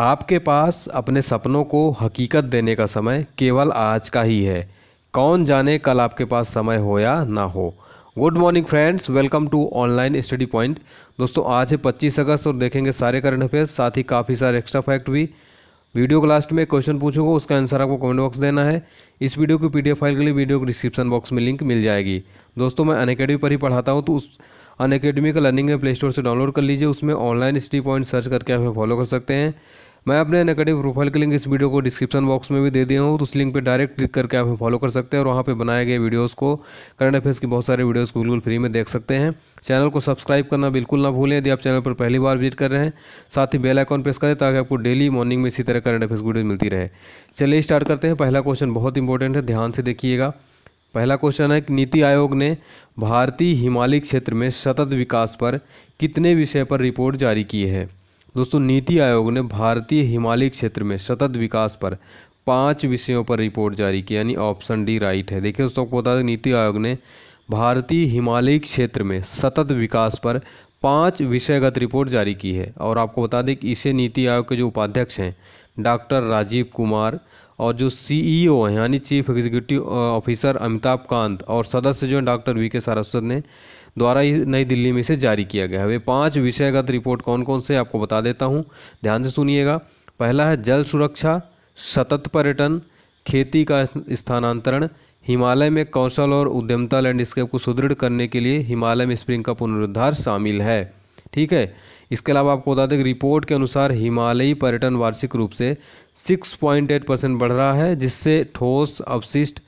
आपके पास अपने सपनों को हकीकत देने का समय केवल आज का ही है कौन जाने कल आपके पास समय हो या ना हो good morning friends welcome to online study point दोस्तों आज है पच्चीस अगस्त और देखेंगे सारे करंट अफेयर्स साथ ही काफ़ी सारे एक्स्ट्रा फैक्ट भी वीडियो को लास्ट में क्वेश्चन पूछोगे उसका आंसर आपको कमेंट बॉक्स देना है इस वीडियो की पीडीएफ फाइल के लिए वीडियो को डिस्क्रिप्शन बॉक्स में लिंक मिल जाएगी दोस्तों मैं अनकेडमी पर ही पढ़ाता हूँ तो उस अनकेडमी का लर्निंग है प्ले स्टोर से डाउनलोड कर लीजिए उसमें ऑनलाइन स्टडी पॉइंट सर्च करके आप फॉलो कर सकते हैं मैं अपने नेगेटिव प्रोफाइल के लिंक इस वीडियो को डिस्क्रिप्शन बॉक्स में भी दे दिया हूँ तो उस लिंक पर डायरेक्ट क्लिक करके आप फॉलो कर सकते हैं और वहाँ पर बनाए गए वीडियोज़ को करंट अफेयर्स की बहुत सारे वीडियोस को बिल्कुल फ्री में देख सकते हैं चैनल को सब्सक्राइब करना बिल्कुल ना भूलें यदि आप चैनल पर पहली बार विजिट कर रहे हैं साथ ही बेल आइकॉन प्रेस करें ताकि आपको डेली मॉर्निंग में इसी तरह करंट अफेयर्स वीडियो मिलती रहे चलिए स्टार्ट करते हैं पहला क्वेश्चन बहुत इंपॉर्टेंट है ध्यान से देखिएगा पहला क्वेश्चन है कि नीति आयोग ने भारतीय हिमालय क्षेत्र में सतत विकास पर कितने विषय पर रिपोर्ट जारी की है दोस्तों नीति आयोग ने भारतीय हिमालय क्षेत्र में सतत विकास पर पांच विषयों पर रिपोर्ट जारी की यानी ऑप्शन डी राइट है देखिए दोस्तों आपको बता दें नीति आयोग ने भारतीय हिमालयी क्षेत्र में सतत विकास पर पांच विषयगत रिपोर्ट जारी की है और आपको बता दें कि इसे नीति आयोग के जो उपाध्यक्ष हैं डॉक्टर राजीव कुमार और जो सीईओ e हैं यानी chief executive officer Amitabh Kant और सदस्य जो हैं डॉक्टर वी के सारस्वत ने द्वारा ही नई दिल्ली में इसे जारी किया गया है वे पाँच विषयगत रिपोर्ट कौन कौन से आपको बता देता हूँ ध्यान से सुनिएगा पहला है जल सुरक्षा सतत पर्यटन खेती का स्थानांतरण हिमालय में कौशल और उद्यमता लैंडस्केप को सुदृढ़ करने के लिए हिमालय में स्प्रिंग का पुनरुद्धार शामिल है ठीक है इसके अलावा आपको बता दें कि रिपोर्ट के अनुसार हिमालयी पर्यटन वार्षिक रूप से 6.8 परसेंट बढ़ रहा है जिससे ठोस अवशिष्ट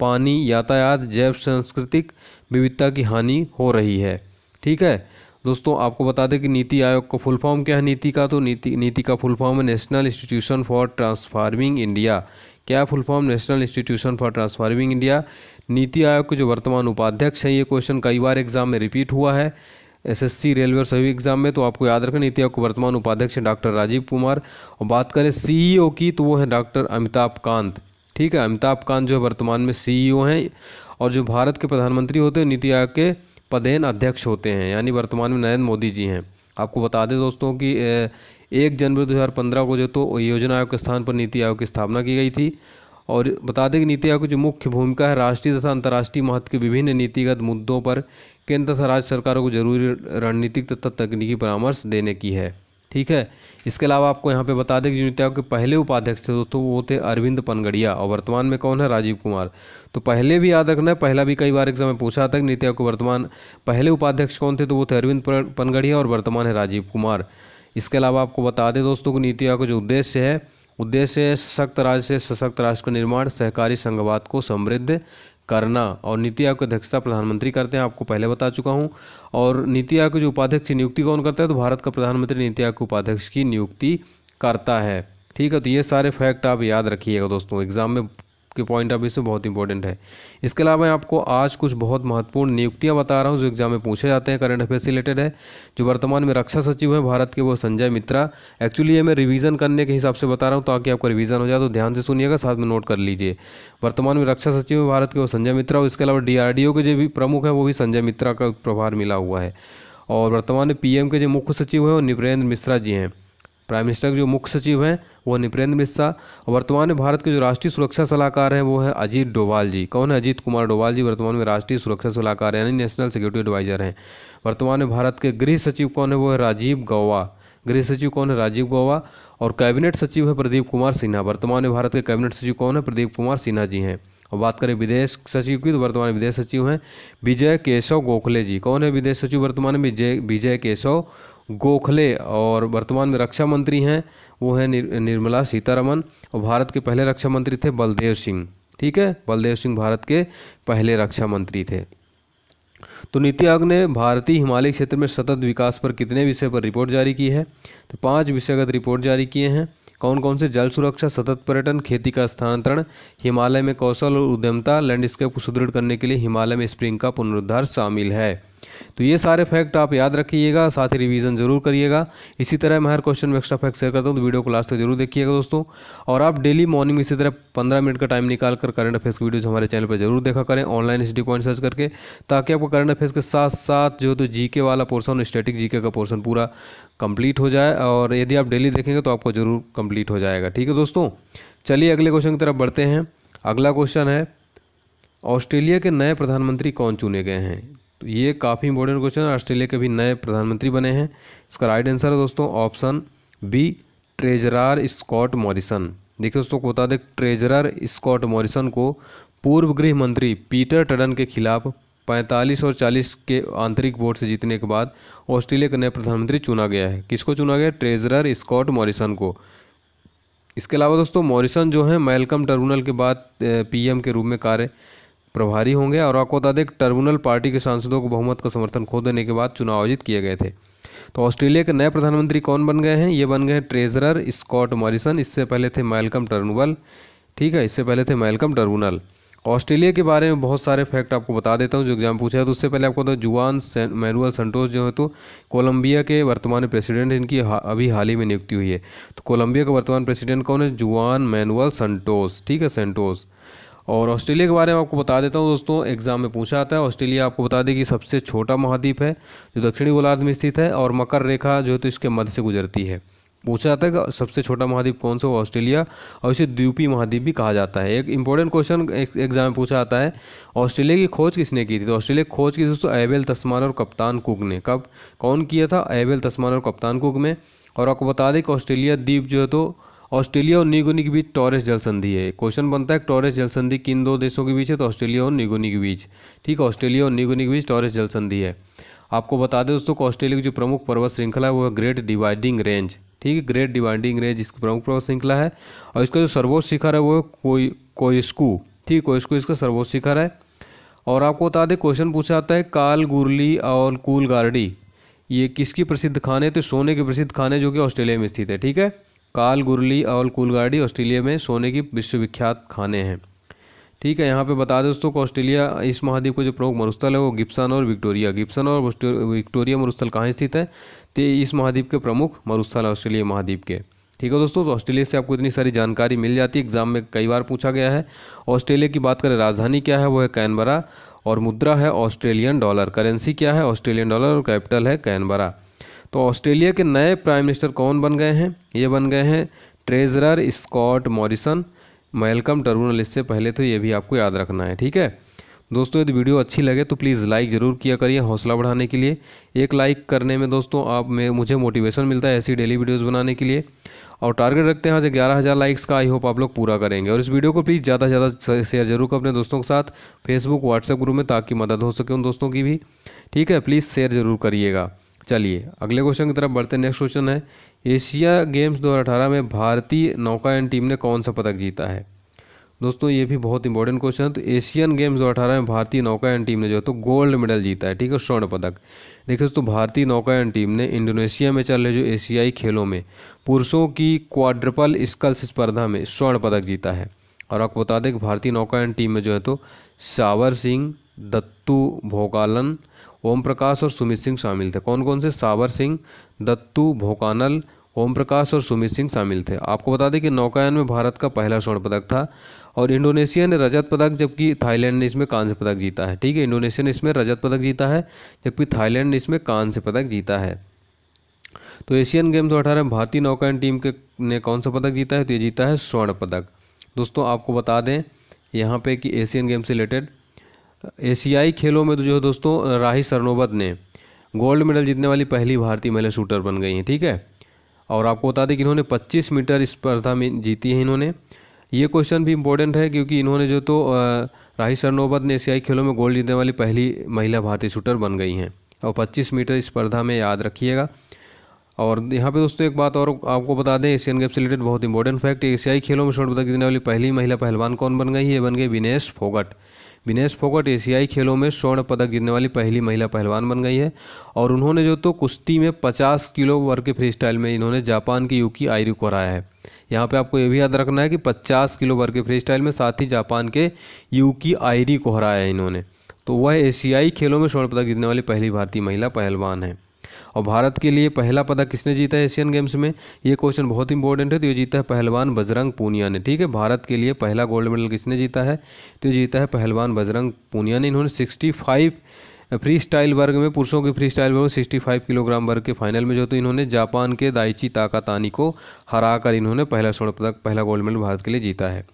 पानी यातायात जैव सांस्कृतिक विविधता की हानि हो रही है ठीक है दोस्तों आपको बता दें कि नीति आयोग का फुल फॉर्म क्या है नीति का तो नीति नीति का फुल फॉर्म है national institution for transforming India क्या full form national institution for transforming India NITI Aayog के जो वर्तमान उपाध्यक्ष हैं ये क्वेश्चन कई बार एग्जाम में रिपीट हुआ है एसएससी रेलवे और सभी एग्जाम में तो आपको याद रखना नीति आयोग के वर्तमान उपाध्यक्ष हैं डॉक्टर राजीव कुमार और बात करें सीईओ की तो वो है डॉक्टर अमिताभ कांत ठीक है अमिताभ कांत जो है वर्तमान में सीईओ हैं और जो भारत के प्रधानमंत्री होते हैं नीति आयोग के पदेन अध्यक्ष होते हैं यानी वर्तमान में नरेंद्र मोदी जी हैं आपको बता दें दोस्तों कि एक जनवरी 2015 को जो तो योजना आयोग के स्थान पर नीति आयोग की स्थापना की गई थी और बता दें कि नीति आयोग की जो मुख्य भूमिका है राष्ट्रीय तथा अंतर्राष्ट्रीय महत्व के विभिन्न नीतिगत मुद्दों पर केंद्र तथा राज्य सरकारों को जरूरी रणनीतिक तथा तकनीकी परामर्श देने की है ठीक है इसके अलावा आपको यहाँ पे बता दें कि यूनिट आयोग के पहले उपाध्यक्ष थे दोस्तों वो थे अरविंद पनगड़िया और वर्तमान में कौन है राजीव कुमार तो पहले भी याद रखना है पहला भी कई बार एग्जाम में पूछा था कि नीति आयोग के वर्तमान पहले उपाध्यक्ष कौन थे तो वो थे अरविंद पनगड़िया और वर्तमान है राजीव कुमार इसके अलावा आपको बता दें दोस्तों की नीति आयोग का जो उद्देश्य है उद्देश्य सशक्त राज्य से सशक्त राष्ट्र का निर्माण सहकारी संघवाद को समृद्ध करना और नीति आयोग की अध्यक्षता प्रधानमंत्री करते हैं आपको पहले बता चुका हूँ और नीति आयोग के जो उपाध्यक्ष की नियुक्ति कौन करता है तो भारत का प्रधानमंत्री नीति आयोग के उपाध्यक्ष की नियुक्ति करता है ठीक है तो ये सारे फैक्ट आप याद रखिएगा दोस्तों एग्जाम में के पॉइंट ऑफ व्यू से बहुत इंपॉर्टेंट है इसके अलावा मैं आपको आज कुछ बहुत महत्वपूर्ण नियुक्तियां बता रहा हूं जो एग्जाम में पूछे जाते हैं करंट अफेयर रिलेटेड है जो वर्तमान में रक्षा सचिव है भारत के वो संजय मित्रा एक्चुअली ये मैं रिवीजन करने के हिसाब से बता रहा हूँ ताकि आपका रिवीजन हो जाए तो ध्यान से सुनिएगा साथ में नोट कर लीजिए वर्तमान में रक्षा सचिव है भारत के वो संजय मित्रा और इसके अलावा डी के जो भी प्रमुख है वो भी संजय मित्रा का प्रभार मिला हुआ है और वर्तमान में पीएम के जो मुख्य सचिव है वो नृपेंद्र मिश्रा जी हैं प्राइम मिनिस्टर के जो मुख्य सचिव हैं वो नृपेंद्र मिश्रा और वर्तमान में भारत के जो राष्ट्रीय सुरक्षा सलाहकार हैं वो हैं अजीत डोवाल जी कौन है अजीत कुमार डोवाल जी वर्तमान में राष्ट्रीय सुरक्षा सलाहकार यानी नेशनल सिक्योरिटी एडवाइजर हैं वर्तमान में भारत के गृह सचिव कौन है वो है राजीव गौवा गृह सचिव कौन है राजीव गौवा और कैबिनेट सचिव है प्रदीप कुमार सिन्हा वर्तमान में भारत के कैबिनेट सचिव कौन है प्रदीप कुमार सिन्हा जी हैं और बात करें विदेश सचिव की तो वर्तमान विदेश सचिव हैं विजय केशव गोखले जी कौन है विदेश सचिव वर्तमान में विजय विजय केशव गोखले और वर्तमान में रक्षा मंत्री हैं वो हैं निर, निर्मला सीतारमन और भारत के पहले रक्षा मंत्री थे बलदेव सिंह ठीक है बलदेव सिंह भारत के पहले रक्षा मंत्री थे तो नीति आयोग ने भारतीय हिमालय क्षेत्र में सतत विकास पर कितने विषय पर रिपोर्ट जारी की है तो पांच विषयगत रिपोर्ट जारी किए हैं कौन कौन से जल सुरक्षा सतत पर्यटन खेती का स्थानांतरण हिमालय में कौशल और उद्यमता लैंडस्केप को सुदृढ़ करने के लिए हिमालय में स्प्रिंग का पुनरुद्धार शामिल है तो ये सारे फैक्ट आप याद रखिएगा साथ ही रिवीजन जरूर करिएगा इसी तरह मैं हर क्वेश्चन में एक्स्ट्रा फैक्ट शेयर करता हूँ तो वीडियो को लास्ट तक जरूर देखिएगा दोस्तों और आप डेली मॉर्निंग इसी तरह पंद्रह मिनट का टाइम निकाल कर करंट अफेयर्स की वीडियोज़ हमारे चैनल पर जरूर देखा करें ऑनलाइन स्टडी पॉइंट सर्च करके ताकि आपको करंट अफेयर्स के साथ साथ जो तो जी वाला पोर्सन और स्टेटिक जी का पोर्सन पूरा कंप्लीट हो जाए और यदि आप डेली देखेंगे तो आपको जरूर कंप्लीट हो जाएगा ठीक है दोस्तों चलिए अगले क्वेश्चन की तरफ बढ़ते हैं अगला क्वेश्चन है ऑस्ट्रेलिया के नए प्रधानमंत्री कौन चुने गए हैं तो ये काफ़ी इंपॉर्टेंट क्वेश्चन ऑस्ट्रेलिया के भी नए प्रधानमंत्री बने हैं इसका राइट आंसर है दोस्तों option B treasurer Scott Morrison देखिए दोस्तों को बता दें ट्रेजरर स्कॉट मॉरिसन को पूर्व गृह मंत्री पीटर टडन के खिलाफ 45 और 40 के आंतरिक वोट से जीतने के बाद ऑस्ट्रेलिया का नया प्रधानमंत्री चुना गया है किसको चुना गया ट्रेजरर स्कॉट मॉरिसन को इसके अलावा दोस्तों मॉरिसन जो है मेलकम टर्मिनल के बाद पीएम के रूप में कार्य प्रभारी होंगे और आपको बता दें टर्मिनल पार्टी के सांसदों को बहुमत का समर्थन खो देने के बाद चुनाव आयोजित किए गए थे तो ऑस्ट्रेलिया के नए प्रधानमंत्री कौन बन गए हैं ये बन गए ट्रेजरर स्कॉट मॉरिसन इससे पहले थे मैलकम टर्नबल ठीक है इससे पहले थे मैलकम टर्नबल ऑस्ट्रेलिया के बारे में बहुत सारे फैक्ट आपको बता देता हूँ जो एग्जाम पूछा है तो उससे पहले आपको बताओ जुआन मैनुअल संतोष जो है तो कोलंबिया के वर्तमान प्रेसिडेंट इनकी हा, अभी हाल ही में नियुक्ति हुई है तो कोलंबिया का वर्तमान प्रेसिडेंट कौन है जुआन मैनुअल संतोष ठीक है संतोष और ऑस्ट्रेलिया के बारे में आपको बता देता हूँ दोस्तों एग्ज़ाम में पूछा आता है ऑस्ट्रेलिया आपको बता दें कि सबसे छोटा महाद्वीप है जो दक्षिणी गोलार्ध में स्थित है और मकर रेखा जो है तो इसके मध्य से गुजरती है पूछा जाता है कि सबसे छोटा महाद्वीप कौन सा वो ऑस्ट्रेलिया और इसे द्वीपी महाद्वीप भी कहा जाता है एक इंपॉर्टेंट क्वेश्चन एग्जाम में पूछा जाता है ऑस्ट्रेलिया की खोज किसने की थी तो ऑस्ट्रेलिया की खोज की दोस्तों एबेल तस्मान और कप्तान कुक ने कब कौन किया था एबेल तस्मान और कप्तान कुक में और आपको बता दें कि ऑस्ट्रेलिया द्वीप जो है तो ऑस्ट्रेलिया और निगोनी के बीच टॉरेस जल संधि है क्वेश्चन बनता है टॉरेस जल संधि किन दो देशों के बीच है तो ऑस्ट्रेलिया और निगोनी के बीच ठीक है ऑस्ट्रेलिया और निगोनी के बीच टॉरेस जल संधि है आपको बता दें दोस्तों ऑस्ट्रेलिया की जो प्रमुख पर्वत श्रृंखला है वो है ग्रेट डिवाइडिंग रेंज ठीक है ग्रेट डिवाइडिंग रेंज इसकी प्रमुख पर्वत श्रृंखला है और इसका जो सर्वोच्च शिखर है वो है कोई कोयस्कू ठीक कोयस्कू इसका सर्वोच्च शिखर है और आपको बता दें क्वेश्चन पूछा जाता है काल गुरली और कूल गार्डी ये किसकी प्रसिद्ध खाने तो सोने के प्रसिद्ध खाने जो कि ऑस्ट्रेलिया में स्थित है ठीक है काल गुरली और कुलगाड़ी ऑस्ट्रेलिया में सोने की विश्वविख्यात खाने हैं ठीक है यहाँ पे बता दें दोस्तों को ऑस्ट्रेलिया इस महाद्वीप का जो प्रमुख मरुस्थल है वो गिप्सन और विक्टोरिया गिप्सन और विक्टोरिया मरुस्थल कहाँ स्थित है तो इस महाद्वीप के प्रमुख मरुस्थल है ऑस्ट्रेलिया महाद्वीप के ठीक है दोस्तों तो ऑस्ट्रेलिया से आपको इतनी सारी जानकारी मिल जाती है एग्जाम में कई बार पूछा गया है ऑस्ट्रेलिया की बात करें राजधानी क्या है वो है कैनबरा और मुद्रा है ऑस्ट्रेलियन डॉलर करेंसी क्या है ऑस्ट्रेलियन डॉलर और कैपिटल है कैनबरा तो ऑस्ट्रेलिया के नए प्राइम मिनिस्टर कौन बन गए हैं ये बन गए हैं treasurer Scott Morrison Malcolm Turnbull इससे पहले तो ये भी आपको याद रखना है ठीक है दोस्तों यदि वीडियो अच्छी लगे तो प्लीज़ लाइक ज़रूर किया करिए हौसला बढ़ाने के लिए एक लाइक करने में दोस्तों आप में मुझे मोटिवेशन मिलता है ऐसी डेली वीडियोस बनाने के लिए और टारगेट रखते हैं आज ग्यारह हज़ार लाइक्स का आई होप आप लोग पूरा करेंगे और इस वीडियो को प्लीज़ ज़्यादा से ज़्यादा शेयर जरूर करें अपने दोस्तों के साथ फेसबुक व्हाट्सएप ग्रुप में ताकि मदद हो सके उन दोस्तों की भी ठीक है प्लीज़ शेयर ज़रूर करिएगा चलिए अगले क्वेश्चन की तरफ बढ़ते नेक्स्ट क्वेश्चन है एशिया गेम्स 2018 में भारतीय नौकायन टीम ने कौन सा पदक जीता है दोस्तों ये भी बहुत इंपॉर्टेंट क्वेश्चन है तो एशियन गेम्स 2018 में भारतीय नौकायन टीम ने जो है तो गोल्ड मेडल जीता है ठीक है स्वर्ण पदक देखिए दोस्तों भारतीय नौकायन टीम ने इंडोनेशिया में चल रहे जो एशियाई खेलों में पुरुषों की क्वाड्रपल स्कल्स स्पर्धा में स्वर्ण पदक जीता है और आपको बता दें कि भारतीय नौकायन टीम में जो है तो सावर सिंह दत्तू भोगालन ओम प्रकाश और सुमित सिंह शामिल थे कौन कौन से सावर सिंह दत्तू भोकानल ओम प्रकाश और सुमित सिंह शामिल थे आपको बता दें कि नौकायन में भारत का पहला स्वर्ण पदक था और इंडोनेशिया ने रजत पदक जबकि थाईलैंड ने इसमें कांस्य पदक जीता है ठीक है इंडोनेशिया ने इसमें रजत पदक जीता है जबकि थाईलैंड ने इसमें कांस्य पदक जीता है तो एशियन गेम्स अठारह में भारतीय नौकायन टीम के ने कौन सा पदक जीता है तो ये जीता है स्वर्ण पदक दोस्तों आपको बता दें यहाँ पे कि एशियन गेम्स से रिलेटेड एशियाई खेलों में तो जो है दोस्तों राही सरनोबत ने गोल्ड मेडल जीतने वाली पहली भारतीय महिला शूटर बन गई हैं ठीक है और आपको बता दें कि इन्होंने 25 मीटर स्पर्धा में जीती है इन्होंने ये क्वेश्चन भी इम्पोर्टेंट है क्योंकि इन्होंने जो तो राही सरनोबत ने एशियाई खेलों में गोल्ड जीतने वाली पहली महिला भारतीय शूटर बन गई हैं और पच्चीस मीटर स्पर्धा में याद रखिएगा और यहाँ पे दोस्तों एक बात और आपको बता दें एशियन गेम्स रिलेटेड बहुत इंपॉर्टेंट फैक्ट एशियाई खेलों में स्वर्ण पदक जीतने वाली पहली महिला पहलवान कौन बन गई है बन गई विनेश फोगट विनेश फोगट एशियाई खेलों में स्वर्ण पदक जीतने वाली पहली महिला पहलवान बन गई है और उन्होंने जो तो कुश्ती में 50 किलो वर्ग के फ्री स्टाइल में इन्होंने जापान की युकी आयरी को हराया है यहाँ पे आपको ये भी याद रखना है कि 50 किलो वर्ग के फ्री स्टाइल में साथ ही जापान के युकी आयरी को हराया है इन्होंने तो वह एशियाई खेलों में स्वर्ण पदक जीतने वाली पहली भारतीय महिला पहलवान है और भारत के लिए पहला पदक किसने जीता है एशियन गेम्स में ये क्वेश्चन बहुत इंपॉर्टेंट है तो ये जीता है पहलवान बजरंग पूनिया ने ठीक है भारत के लिए पहला गोल्ड मेडल किसने जीता है तो ये जीता है पहलवान बजरंग पूनिया ने इन्होंने सिक्सटी फाइव फ्री स्टाइल वर्ग में पुरुषों के फ्री स्टाइल वर्ग फाइव किलोग्राम वर्ग के फाइनल में जो तो इन्होंने जापान के दाइची ताकातानी को हराकर इन्होंने पहला स्वर्ण पदक पहला गोल्ड मेडल भारत के लिए जीता है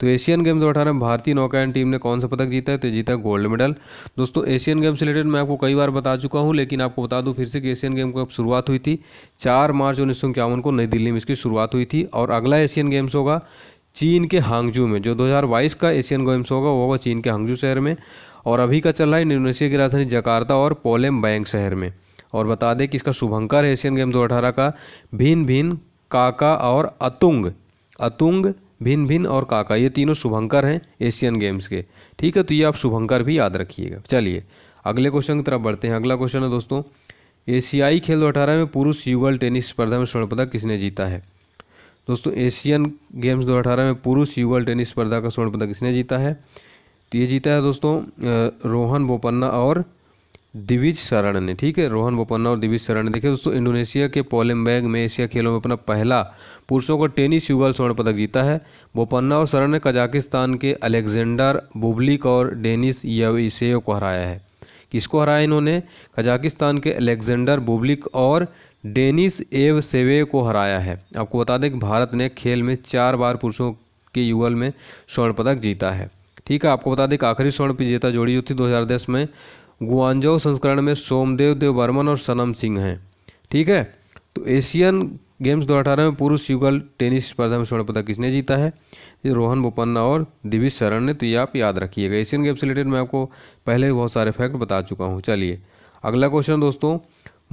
तो एशियन गेम दो में भारतीय नौकायन टीम ने कौन सा पदक जीता है तो जीता है गोल्ड मेडल दोस्तों एशियन गेम्स रिलेटेड मैं आपको कई बार बता चुका हूँ लेकिन आपको बता दूँ फिर से कि एशियन गेम कब शुरुआत हुई थी चार मार्च उन्नीस को नई दिल्ली में इसकी शुरुआत हुई थी और अगला एशियन गेम्स होगा चीन के हांगजू में जो 2022 का एशियन गेम्स होगा वो होगा चीन के हांगजू शहर में और अभी का चल रहा है इंडोनेशिया की राजधानी जकार्ता और पोलेम बैंक शहर में और बता दें कि इसका शुभंकर एशियन गेम्स 2018 का भिन भिन काका और अतुंग अतुंग भिन्न भिन्न और काका ये तीनों शुभंकर हैं एशियन गेम्स के ठीक है तो ये आप शुभंकर भी याद रखिएगा चलिए अगले क्वेश्चन की तरफ बढ़ते हैं अगला क्वेश्चन है दोस्तों एशियाई खेल दो अठारह में पुरुष युगल टेनिस स्पर्धा में स्वर्ण पदक किसने जीता है दोस्तों एशियन गेम्स दो अठारह में पुरुष युगल टेनिस स्पर्धा का स्वर्ण पदक किसने जीता है तो ये जीता है दोस्तों रोहन बोपन्ना और दिविज शरण ने ठीक है रोहन बोपन्ना और दिविज शरण ने देखिए दोस्तों इंडोनेशिया के पोलिम्बैग में एशिया खेलों में अपना पहला पुरुषों का टेनिस युगल स्वर्ण पदक जीता है बोपन्ना और शरण ने कजाकिस्तान के अलेक्जेंडर बुबलिक और डेनिस यविसेव को हराया है किसको हराया इन्होंने कजाकिस्तान के अलेक्जेंडर बुबलिक और डेनिस एव सेवे को हराया है आपको बता दें कि भारत ने खेल में चार बार पुरुषों के युगल में स्वर्ण पदक जीता है ठीक है आपको बता दें कि आखिरी स्वर्ण विजेता जोड़ी जो थी 2010 में गुआनजो संस्करण में सोमदेव देव वर्मन और सनम सिंह हैं ठीक है तो एशियन गेम्स दो अठारह में पुरुष युगल टेनिस स्पर्धा में स्वर्ण पदक किसने जीता है रोहन बोपन्ना और दिव्य शरण ने तो ये आप याद रखिएगा एशियन गेम्स रिलेटेड मैं आपको पहले भी बहुत सारे फैक्ट बता चुका हूँ चलिए अगला क्वेश्चन दोस्तों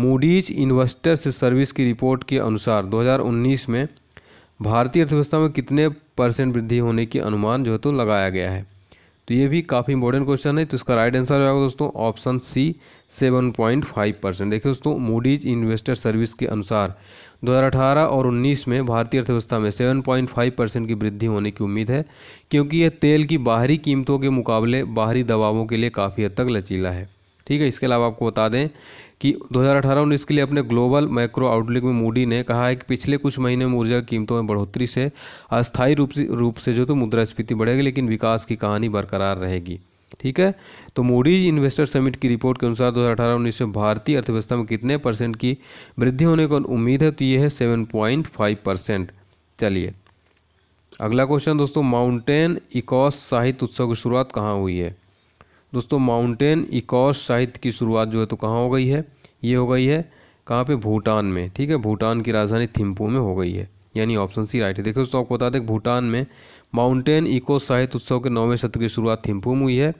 मूडीज इन्वेस्टर्स सर्विस की रिपोर्ट के अनुसार 2019 में भारतीय अर्थव्यवस्था में कितने परसेंट वृद्धि होने की अनुमान जो है तो लगाया गया है तो ये भी काफ़ी इंपॉर्टेंट क्वेश्चन है तो इसका राइट आंसर होगा दोस्तों option C seven point five percent देखिए दोस्तों मूडीज इन्वेस्टर सर्विस के अनुसार 2018 और 19 में भारतीय अर्थव्यवस्था में 7.5 परसेंट की वृद्धि होने की उम्मीद है क्योंकि यह तेल की बाहरी कीमतों के मुकाबले बाहरी दबावों के लिए काफ़ी हद तक लचीला है ठीक है इसके अलावा आपको बता दें कि 2018-19 के लिए अपने ग्लोबल माइक्रो आउटलुक में मूडी ने कहा है कि पिछले कुछ महीने में ऊर्जा कीमतों में बढ़ोतरी से अस्थायी रूप से रूप से जो तो मुद्रास्फीति बढ़ेगी लेकिन विकास की कहानी बरकरार रहेगी ठीक है तो मोडी इन्वेस्टर समिट की रिपोर्ट के अनुसार 2018-19 में भारतीय अर्थव्यवस्था में कितने परसेंट की वृद्धि होने का उम्मीद है तो ये है फाइव परसेंट चलिए अगला क्वेश्चन दोस्तों माउंटेन इकॉस साहित्य उत्सव की शुरुआत कहाँ हुई है दोस्तों माउंटेन इकोस साहित्य की शुरुआत जो है तो कहाँ हो गई है ये हो गई है कहाँ पे भूटान में ठीक है भूटान की राजधानी थिम्पू में हो गई है यानी ऑप्शन सी राइट है देखो दोस्तों आपको बता दें भूटान में माउंटेन इको साहित्य उत्सव के नौवें सत्र की शुरुआत थिम्पू में हुई है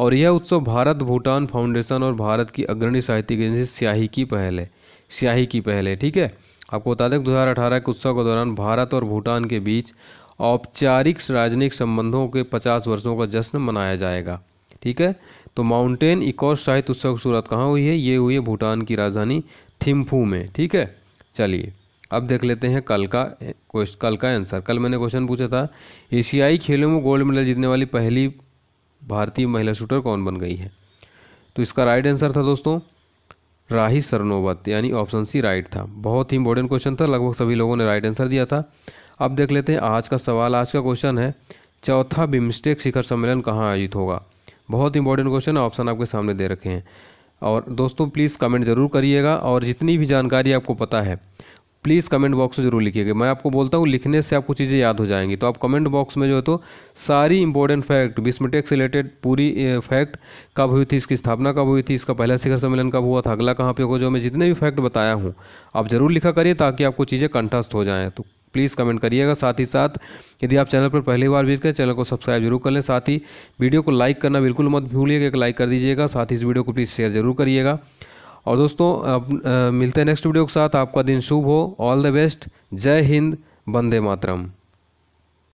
और यह उत्सव भारत भूटान फाउंडेशन और भारत की अग्रणी साहित्यिक एजेंसी स्याही की पहल है स्याही की पहल है ठीक है आपको बता दें दो हज़ार अठारह के उत्सव के दौरान भारत और भूटान के बीच औपचारिक राजनयिक संबंधों के पचास वर्षों का जश्न मनाया जाएगा ठीक है तो माउंटेन इकोस साहित्य उत्सव की सूरत कहाँ हुई है ये हुई है भूटान की राजधानी थिम्फू में ठीक है चलिए अब देख लेते हैं कल का कल का आंसर कल मैंने क्वेश्चन पूछा था एशियाई खेलों में गोल्ड मेडल जीतने वाली पहली भारतीय महिला शूटर कौन बन गई है तो इसका राइट आंसर था दोस्तों राही सरनोबत यानी ऑप्शन सी राइट था बहुत ही इंपॉर्टेंट क्वेश्चन था लगभग सभी लोगों ने राइट आंसर दिया था अब देख लेते हैं आज का सवाल आज का क्वेश्चन है चौथा बिम्स्टेक शिखर सम्मेलन कहाँ आयोजित होगा बहुत इंपॉर्टेंट क्वेश्चन ऑप्शन आपके सामने दे रखे हैं और दोस्तों प्लीज़ कमेंट ज़रूर करिएगा और जितनी भी जानकारी आपको पता है प्लीज़ कमेंट बॉक्स में ज़रूर लिखिएगा मैं आपको बोलता हूँ लिखने से आपको चीज़ें याद हो जाएंगी तो आप कमेंट बॉक्स में जो है तो सारी इंपॉर्टेंट फैक्ट बिस्मिटेक से रिलेटेड पूरी फैक्ट कब हुई थी इसकी स्थापना कब हुई थी इसका पहला शिखर सम्मेलन कब हुआ था अगला कहाँ पे होगा जो मैं जितने भी फैक्ट बताया हूँ आप ज़रूर लिखा करिए ताकि आपको चीज़ें कंठस्थ हो जाएँ तो प्लीज़ कमेंट करिएगा साथ ही साथ यदि आप चैनल पर पहली बार भी करें तो चैनल को सब्सक्राइब जरूर कर लें साथ ही वीडियो को लाइक करना बिल्कुल मत भूलिएगा एक लाइक कर दीजिएगा साथ ही इस वीडियो को प्लीज़ शेयर जरूर करिएगा और दोस्तों अब आ, मिलते हैं नेक्स्ट वीडियो के साथ आपका दिन शुभ हो ऑल द बेस्ट जय हिंद वंदे मातरम